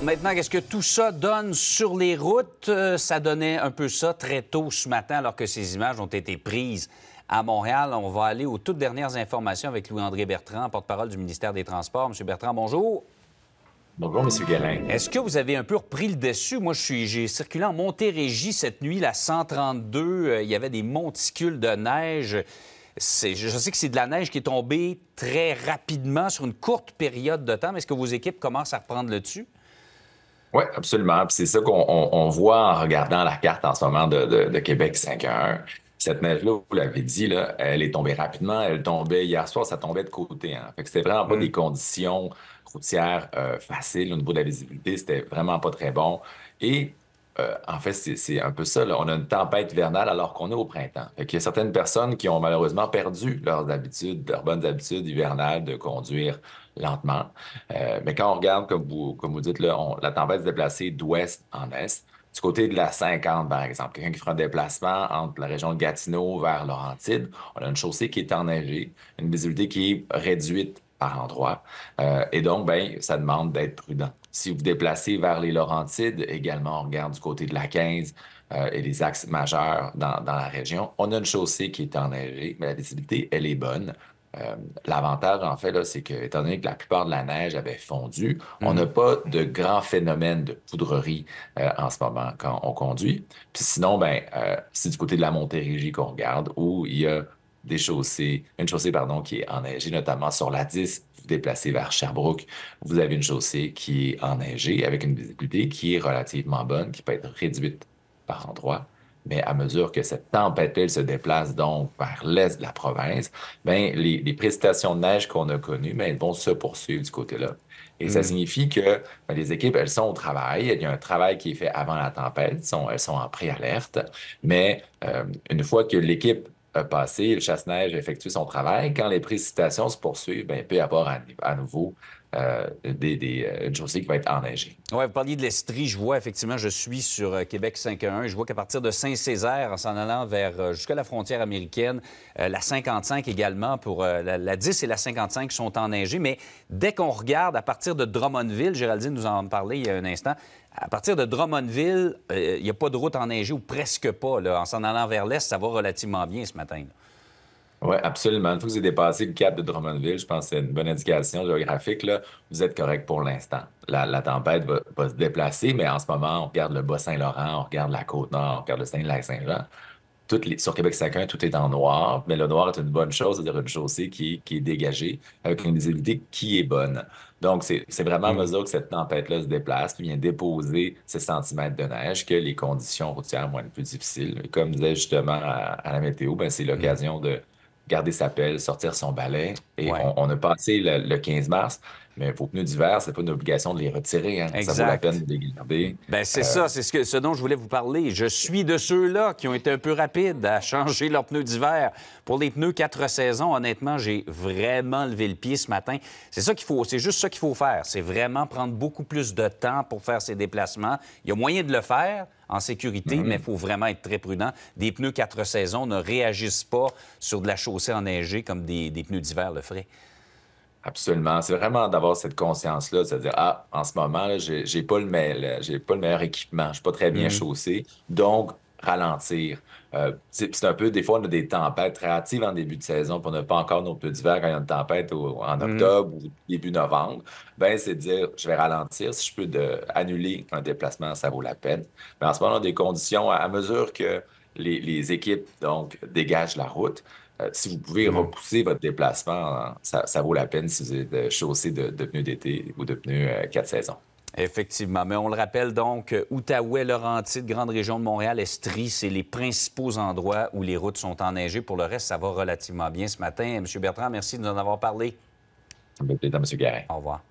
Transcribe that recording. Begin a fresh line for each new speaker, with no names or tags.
Maintenant, qu'est-ce que tout ça donne sur les routes? Euh, ça donnait un peu ça très tôt ce matin, alors que ces images ont été prises à Montréal. On va aller aux toutes dernières informations avec Louis-André Bertrand, porte-parole du ministère des Transports. Monsieur Bertrand, bonjour. Bonjour, M. Gallin. Est-ce que vous avez un peu repris le dessus? Moi, je suis, j'ai circulé en Montérégie cette nuit, la 132. Euh, il y avait des monticules de neige. je sais que c'est de la neige qui est tombée très rapidement sur une courte période de temps, est-ce que vos équipes commencent à reprendre le dessus?
Oui, absolument. C'est ça qu'on voit en regardant la carte en ce moment de, Québec 5 à 1. Cette neige-là, vous l'avez dit, là, elle est tombée rapidement. Elle tombait hier soir, ça tombait de côté. Hein. Fait que c'était vraiment pas mm. des conditions routières euh, faciles au niveau de la visibilité. C'était vraiment pas très bon. Et euh, en fait, c'est un peu ça. On a une tempête vernale alors qu'on est au printemps. Il y a certaines personnes qui ont malheureusement perdu leurs habitudes, leurs bonnes habitudes hivernales de conduire lentement. Euh, mais quand on regarde, comme vous, comme vous dites, là, la tempête est déplacée d'ouest en est. Du côté de la 50, par exemple, quelqu'un qui fera un déplacement entre la région de Gatineau vers Laurentide, on a une chaussée qui est enneigée, une visibilité qui est réduite par endroit. Euh, et donc, ben, ça demande d'être prudent. Si vous vous déplacez vers les Laurentides, également, on regarde du côté de la 15 euh, et les axes majeurs dans, la région. On a une chaussée qui est enneigée, mais la visibilité, elle est bonne. Euh, l'avantage, en fait, c'est que, étant donné que la plupart de la neige avait fondu, on mm. n'a pas de grands phénomènes de poudrerie en ce moment quand on conduit. Puis sinon, ben, c'est du côté de la Montérégie qu'on regarde, où il y a chaussées, une chaussée pardon, qui est enneigée, notamment sur la 10. Vous, déplacez vers Sherbrooke, vous avez une chaussée qui est enneigée avec une visibilité qui est relativement bonne, qui peut être réduite par endroit. Mais à mesure que cette tempête-là se déplace donc vers l'est de la province, bien, les, prestations de neige qu'on a connues, bien, elles vont se poursuivre du côté-là. Et ça mm. signifie que ben, les équipes, elles sont au travail. Il y a un travail qui est fait avant la tempête. Elles sont, elles sont en préalerte. Mais euh, une fois que l'équipe passé, le chasse-neige effectue son travail. Quand les précipitations se poursuivent, bien, il peut y avoir à, nouveau euh, des, des euh, qui va être enneigée.
Oui, vous parliez de l'Estrie. Je vois effectivement, je suis sur euh, Québec 5.1. Je vois qu'à partir de Saint-Césaire, en s'en allant vers euh, jusqu'à la frontière américaine, la 55 également pour la, la, 10 et la 55 sont enneigées. Mais dès qu'on regarde à partir de Drummondville, Géraldine nous en parlait il y a un instant, à partir de Drummondville, il euh, n'y a pas de route enneigée ou presque pas. En s'en allant vers l'est, ça va relativement bien ce matin. Oui, absolument. Une fois que vous avez dépassé le cap de
Drummondville, je pense que c'est une bonne indication géographique. Là. Vous êtes correct pour l'instant. La, tempête va, se déplacer, mais en ce moment, on regarde le Bas-Saint-Laurent, on regarde la Côte-Nord, on regarde le Saint-Lac-Saint-Jean sur Québec 51, tout est en noir, mais le noir est une bonne chose, c'est-à-dire une chaussée qui, qui, est dégagée avec une visibilité qui est bonne. Donc, c'est vraiment à mm. mesure que cette tempête-là se déplace, qui vient déposer ces centimètres de neige, que les conditions routières vont être plus difficiles. comme disait justement à, euh, à la météo, ben, c'est mm. l'occasion de garder sa pelle, sortir son balai, et on, a passé le, 15 mars, mais vos pneus d'hiver, c'est pas une obligation de les retirer. Hein. Ça vaut la peine de les garder.
Ben, c'est euh, ça, c'est ce, dont je voulais vous parler. Je suis de ceux-là qui ont été un peu rapides à changer leurs pneus d'hiver. Pour les pneus quatre saisons, honnêtement, j'ai vraiment levé le pied ce matin. C'est ça qu'il faut, c'est juste ça qu'il faut faire. C'est vraiment prendre beaucoup plus de temps pour faire ces déplacements. Il y a moyen de le faire en sécurité, mm-hmm. mais il faut vraiment être très prudent. Des pneus quatre saisons ne réagissent pas sur de la chaussée enneigée comme des, pneus d'hiver le Absolument. C'est vraiment d'avoir cette conscience-là, à dire Ah, en ce moment, j'ai, n'ai
pas, le meilleur, pas le meilleur équipement, je suis pas très bien mhm. chaussé. Donc, ralentir. Euh, c'est, un peu, des fois, on a des tempêtes réactives en début de saison, puis on n'a pas encore nos petits d'hiver quand il y a une tempête en mhm. octobre ou début novembre. Ben, c'est dire, je vais ralentir. Si je peux de, annuler un déplacement, ça vaut la peine. Mais en ce moment, on a des conditions à, mesure que les, les, équipes donc dégagent la route. Euh, si vous pouvez mm-hmm. repousser votre déplacement, ça, vaut la peine si vous êtes euh, chaussé de, pneus d'été ou de pneus euh, quatre saisons.
Effectivement. Mais on le rappelle donc, Outaouais, Laurentides, grande région de Montréal, Estrie, c'est les principaux endroits où les routes sont enneigées. Pour le reste, ça va relativement bien ce matin. Monsieur Bertrand, merci de nous en avoir parlé. monsieur M. Au revoir.